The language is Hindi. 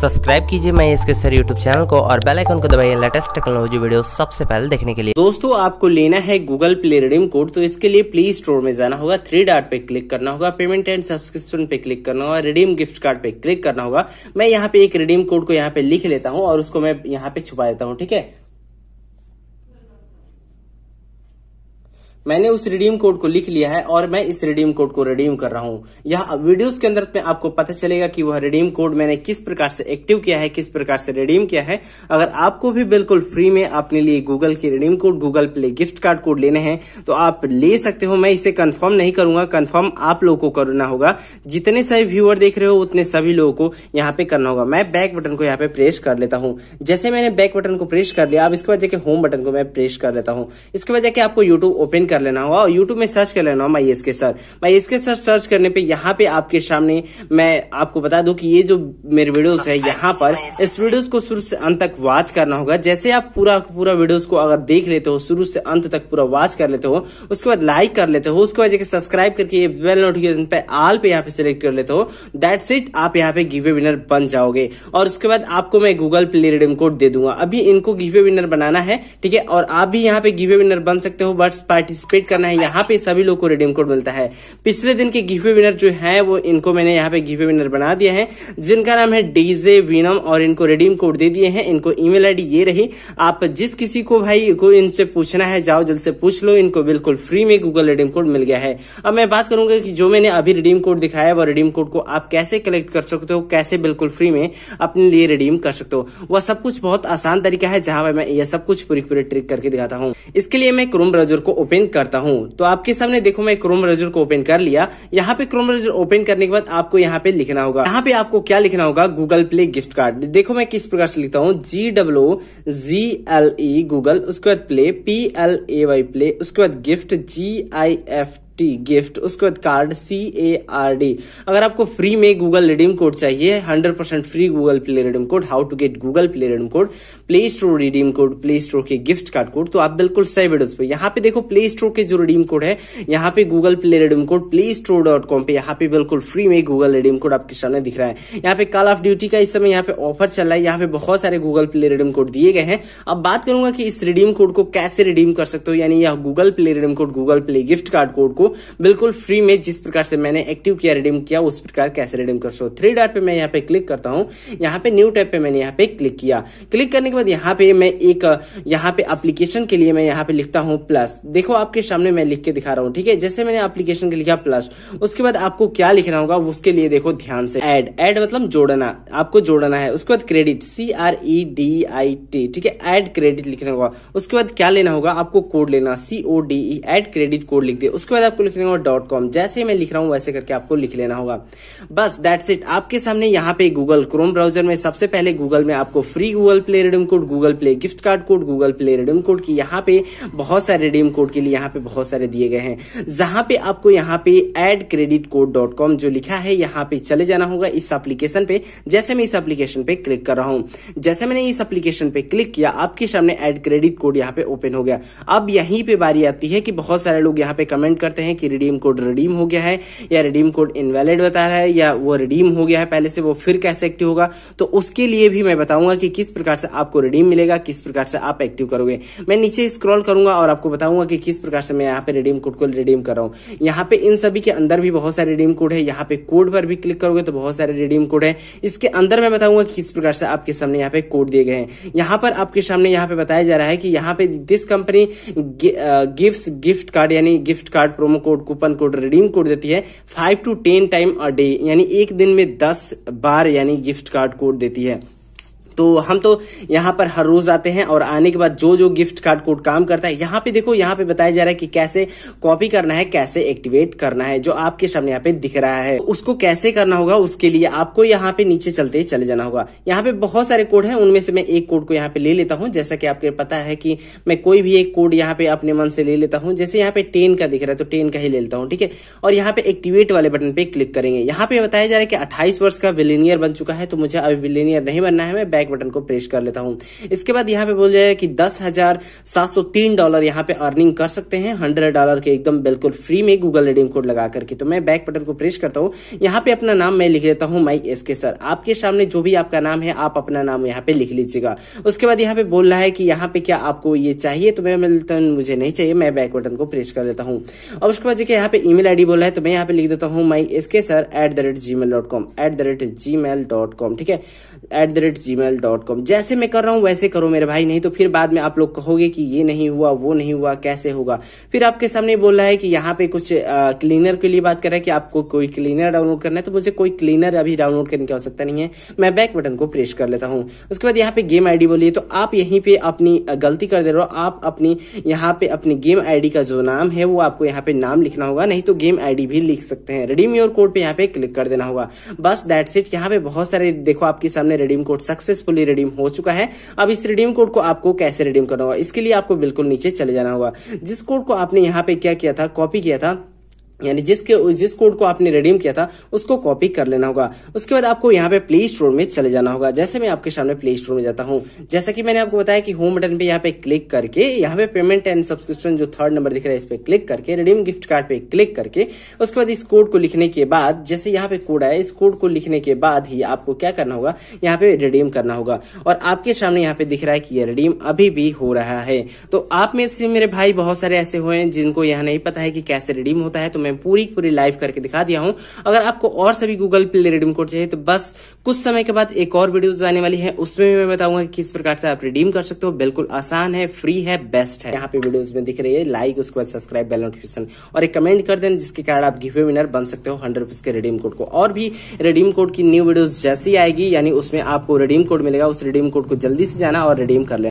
सब्सक्राइब कीजिए मैं इसके सर यूट्यूब चैनल को और बेल आइकन को दबाइए लेटेस्ट टेक्नोलॉजी वीडियो सबसे पहले देखने के लिए दोस्तों आपको लेना है गूगल प्ले रिडीम कोड तो इसके लिए प्ले स्टोर में जाना होगा थ्री डॉट पे क्लिक करना होगा पेमेंट एंड सब्सक्रिप्शन पे क्लिक करना होगा रिडीम गिफ्ट कार्ड पे क्लिक करना होगा मैं यहाँ पे एक रिडीम कोड को यहाँ पे लिख लेता हूँ और उसको मैं यहाँ पे छुपा देता हूँ ठीक है मैंने उस रिडीम कोड को लिख लिया है और मैं इस रिडीम कोड को रिडीम कर रहा हूँ यह वीडियोस के अंदर में आपको पता चलेगा कि वह रिडीम कोड मैंने किस प्रकार से एक्टिव किया है किस प्रकार से रिडीम किया है अगर आपको भी बिल्कुल फ्री में अपने लिए गूगल की redeem code Google Play gift card code लेने हैं तो आप ले सकते हो मैं इसे कन्फर्म नहीं करूंगा कन्फर्म आप लोगों को करना होगा जितने सारे व्यूअर देख रहे हो उतने सभी लोगों को यहाँ पे करना होगा मैं बैक बटन को यहाँ पे प्रेस कर लेता हूँ जैसे मैंने बैक बटन को प्रेस कर लिया अब इसके बाद होम बटन को मैं प्रेस कर लेता हूँ इसके बाद आपको यूट्यूब ओपन कर लेना होगा और यूट्यूब में सर्च कर लेना होगा my SK sir my SK sir search करने पे यहाँ पे आपके सामने मैं आपको बता दूं कि ये जो मेरे वीडियोस है यहाँ पर इस वीडियोस को शुरू से अंत तक वॉच करना होगा जैसे आप पूरा पूरा वीडियोस को अगर देख लेते हो शुरू से अंत तक पूरा वॉच कर लेते हो उसके बाद लाइक कर लेते हो उसके बाद सब्सक्राइब करके बेल नोटिफिकेशन पे आल पे यहाँ पे सिलेक्ट कर लेते हो दैट्स इट आप यहाँ पे गिवे विनर बन जाओगे और उसके बाद आपको मैं गूगल प्ले रिडीम कोड दे दूंगा अभी इनको गिवे विनर बनाना है ठीक है और आप भी यहाँ पे गिवे विनर बन सकते हो बट पार्टी पार्टिसिपेट करना है यहाँ पे सभी लोग को रिडीम कोड मिलता है पिछले दिन के गिफ्ट विनर जो है वो इनको मैंने यहाँ पे गिफ्ट विनर बना दिया है जिनका नाम है डीजे विनम और इनको रिडीम कोड दे दिए हैं इनको ईमेल आईडी ये रही आप जिस किसी को भाई को इनसे पूछना है जाओ जल्द से पूछ लो इनको बिल्कुल फ्री में गूगल रिडीम कोड मिल गया है अब मैं बात करूंगा कि जो मैंने अभी रिडीम कोड दिखाया वो रिडीम कोड को आप कैसे कलेक्ट कर सकते हो कैसे बिल्कुल फ्री में अपने लिए रिडीम कर सकते हो वह सब कुछ बहुत आसान तरीका है जहां पर मैं यह सब कुछ पूरी पूरी ट्रिक करके दिखाता हूँ इसके लिए मैं क्रोम ब्राउजर को ओपन करता हूँ तो आपके सामने देखो मैं क्रोम ब्राउजर को ओपन कर लिया यहाँ पे क्रोम ब्राउजर ओपन करने के बाद आपको यहाँ पे लिखना होगा यहाँ पे आपको क्या लिखना होगा गूगल प्ले गिफ्ट कार्ड देखो मैं किस प्रकार से लिखता हूँ G W G L E Google उसके बाद play P L A Y play उसके बाद gift G I F T gift उसके बाद card C A R D अगर आपको फ्री में गूगल रिडीम कोड चाहिए hundred percent free Google Play redeem code how to get Google Play redeem code Play Store redeem code Play Store के गिफ्ट कार्ड कोड तो आप बिल्कुल सही वीडियो पे यहाँ पे देखो प्ले स्टोर के जो रिडीम कोड है यहाँ पे Google Play redeem code Play Store dot com पे यहाँ पे बिल्कुल फ्री में गूगल रिडीम कोड आपके सामने दिख रहा है यहाँ पे कॉल ऑफ ड्यूटी का इस समय यहाँ पे ऑफर चल रहा है यहाँ पे बहुत सारे गूगल प्ले रिडीम कोड दिए गए हैं अब बात करूंगा कि इस रिडीम कोड को कैसे रिडीम कर सकते हो यानी यह Google Play redeem code Google Play gift card code को बिल्कुल फ्री में जिस प्रकार से मैंने एक्टिव किया रिडीम किया उस प्रकार कैसे रिडीम कर सो थ्री डॉट पे मैं यहाँ पे क्लिक करता हूँ यहाँ पे न्यू टैब पे मैंने यहाँ पे क्लिक किया क्लिक करने के बाद यहाँ पे मैं एक यहाँ पे अप्लीकेशन के लिए मैं यहाँ पे लिखता हूँ प्लस देखो आपके सामने मैं लिख के दिखा रहा हूँ ठीक है जैसे मैंने अप्लीकेशन के लिखा प्लस उसके बाद आपको क्या लिखना होगा उसके लिए देखो ध्यान से एड एड मतलब जोड़ना आपको जोड़ना है उसके बाद credit C R E D I T ठीक है एड क्रेडिट लिखना होगा उसके बाद क्या लेना होगा आपको कोड लेना C O D add credit code लिख दे उसके बाद आपको आपको लिख लेना डॉट कॉम जैसे मैं लिख रहा हूँ वैसे करके आपको लिख लेना होगा बस दैट्स इट आपके सामने यहाँ पे गूगल क्रोम ब्राउजर में सबसे पहले गूगल में आपको free Google Play redeem code Google Play gift card code Google Play redeem code की यहाँ पे बहुत सारे रिडीम कोड के लिए यहाँ पे बहुत सारे दिए गए हैं जहां पे आपको यहाँ पे add credit code dot com जो लिखा है यहाँ पे चले जाना होगा इस एप्लीकेशन पे जैसे मैं इस एप्लीकेशन पे क्लिक कर रहा हूँ जैसे मैंने इस एप्लीकेशन पे क्लिक किया आपके सामने एड क्रेडिट कोड यहाँ पे ओपन हो गया अब यहीं पे बारी आती है कि बहुत सारे लोग यहाँ पे कमेंट करते सकते हैं कि रिडीम कोड रिडीम हो गया है या रिडीम कोड इनवैलिड बता रहा है या वो रिडीम हो गया है पहले से वो फिर कैसे एक्टिव होगा तो उसके लिए भी मैं बताऊंगा कि किस प्रकार से आपको रिडीम मिलेगा किस प्रकार से आप एक्टिव करोगे मैं नीचे स्क्रॉल करूंगा और आपको बताऊंगा कि किस प्रकार से मैं यहाँ पे रिडीम कोड को रिडीम कर रहा हूँ यहाँ पे इन सभी के अंदर भी बहुत सारे रिडीम कोड है यहाँ पे कोड पर भी क्लिक करोगे तो बहुत सारे रिडीम कोड है इसके अंदर मैं बताऊंगा किस प्रकार से आपके सामने यहाँ पे कोड दिए गए हैं यहाँ पर आपके सामने यहाँ पे बताया जा रहा है कि यहाँ पे this company gift gift card यानी gift card promo promo code coupon code redeem code देती है five to ten time a day यानी एक दिन में दस बार यानी गिफ्ट कार्ड कोड देती है तो हम तो यहाँ पर हर रोज आते हैं और आने के बाद जो जो गिफ्ट कार्ड कोड काम करता है यहाँ पे देखो यहाँ पे बताया जा रहा है कि कैसे कॉपी करना है कैसे एक्टिवेट करना है जो आपके सामने यहाँ पे दिख रहा है उसको कैसे करना होगा उसके लिए आपको यहाँ पे नीचे चलते चले जाना होगा यहाँ पे बहुत सारे कोड है उनमें से मैं एक कोड को यहाँ पे ले लेता हूँ जैसा की आपके पता है की मैं कोई भी एक कोड यहाँ पे अपने मन से ले लेता हूँ जैसे यहाँ पे टेन का दिख रहा है तो टेन का ही ले लेता हूँ ठीक है और यहाँ पे एक्टिवेट वाले बटन पे क्लिक करेंगे यहाँ पे बताया जा रहा है कि अट्ठाईस वर्ष का विलेनियर बन चुका है तो मुझे अभी विलेनियर नहीं बनना है मैं बैक लाइक बटन को प्रेस कर लेता हूँ इसके बाद यहाँ पे बोल जाए कि दस हजार सात सौ तीन डॉलर यहाँ पे अर्निंग कर सकते हैं हंड्रेड डॉलर के एकदम बिल्कुल फ्री में गूगल रेडियम कोड लगा करके तो मैं बैक बटन को प्रेस करता हूँ यहाँ पे अपना नाम मैं लिख देता हूँ माई एस के सर आपके सामने जो भी आपका नाम है आप अपना नाम यहाँ पे लिख लीजिएगा उसके बाद यहाँ पे बोल रहा है कि यहाँ पे क्या आपको ये चाहिए तो मैं मुझे नहीं चाहिए मैं बैक बटन को प्रेस कर लेता हूँ और उसके बाद देखिए यहाँ पे ई मेल बोला है तो मैं यहाँ पे लिख देता हूँ my S K sir at the rate Gmail dot com at the rate Gmail dot com ठीक है at the rate Gmail dot com जैसे मैं कर रहा हूँ वैसे करो मेरे भाई नहीं तो फिर बाद में आप लोग कहोगे कि ये नहीं हुआ वो नहीं हुआ कैसे होगा फिर आपके सामने बोल रहा है कि यहाँ पे कुछ क्लीनर के लिए बात कर रहा है कि आपको कोई क्लीनर डाउनलोड करना है तो मुझे कोई क्लीनर अभी डाउनलोड करने की आवश्यकता नहीं है मैं बैक बटन को प्रेस कर लेता हूँ उसके बाद यहाँ पे गेम आई बोलिए तो आप यहीं पे अपनी गलती कर दे रहे हो आप अपनी यहाँ पे अपनी गेम आईडी का जो नाम है वो आपको यहाँ पे नाम लिखना होगा नहीं तो गेम आईडी भी लिख सकते हैं रिडीम योर कोड पे यहाँ पे क्लिक कर देना होगा बस दैट्स इट यहाँ पे बहुत सारे देखो आपके सामने redeem code success successfully redeem हो चुका है अब इस रिडीम कोड को आपको कैसे रिडीम करना होगा इसके लिए आपको बिल्कुल नीचे चले जाना होगा जिस कोड को आपने यहाँ पे क्या किया था कॉपी किया था यानी जिसके जिस कोड को आपने रिडीम किया था उसको कॉपी कर लेना होगा उसके बाद आपको यहाँ पे प्ले स्टोर में चले जाना होगा जैसे मैं आपके सामने प्ले स्टोर में जाता हूँ जैसा कि मैंने आपको बताया कि होम बटन पे यहाँ पे क्लिक करके यहाँ पे पेमेंट एंड सब्सक्रिप्शन जो थर्ड नंबर दिख रहा है इस पर क्लिक करके रिडीम गिफ्ट कार्ड पे क्लिक करके उसके बाद इस कोड को लिखने के बाद जैसे यहाँ पे कोड आया इस कोड को लिखने के बाद ही आपको क्या करना होगा यहाँ पे रिडीम करना होगा और आपके सामने यहाँ पे दिख रहा है कि ये रिडीम अभी भी हो रहा है तो आप में से मेरे भाई बहुत सारे ऐसे हुए हैं जिनको यह नहीं पता है कि कैसे रिडीम होता है तो मैं मैं पूरी पूरी लाइव करके दिखा दिया हूँ अगर आपको और सभी गूगल प्ले रिडीम कोड चाहिए तो बस कुछ समय के बाद एक और वीडियो आने वाली है उसमें भी मैं बताऊंगा किस प्रकार से आप रिडीम कर सकते हो बिल्कुल आसान है फ्री है बेस्ट है यहाँ पे वीडियो में दिख रही है लाइक उसके बाद सब्सक्राइब बेल नोटिफिकेशन और एक कमेंट कर देना जिसके कारण आप गिफ्ट विनर बन सकते हो हंड्रेड रुपीज के रिडीम कोड को और भी रिडीम कोड की न्यू वीडियो जैसी आएगी यानी उसमें आपको रिडीम कोड मिलेगा उस रिडीम कोड को जल्दी से जाना और रिडीम कर लेना